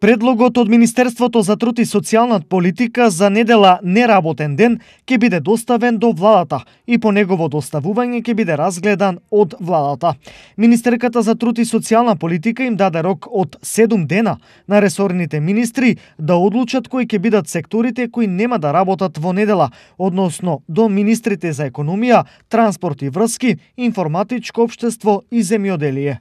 Предлогот од Министерството за труд и социјална политика за недела неработен ден ќе биде доставен до владата и по негово доставување ќе биде разгледан од владата. Министерката за труд и социјална политика им даде рок од 7 дена на ресорните министри да одлучат кои ќе бидат секторите кои нема да работат во недела, односно до министрите за економија, транспорт и врски, информатичко обштество и земјоделие.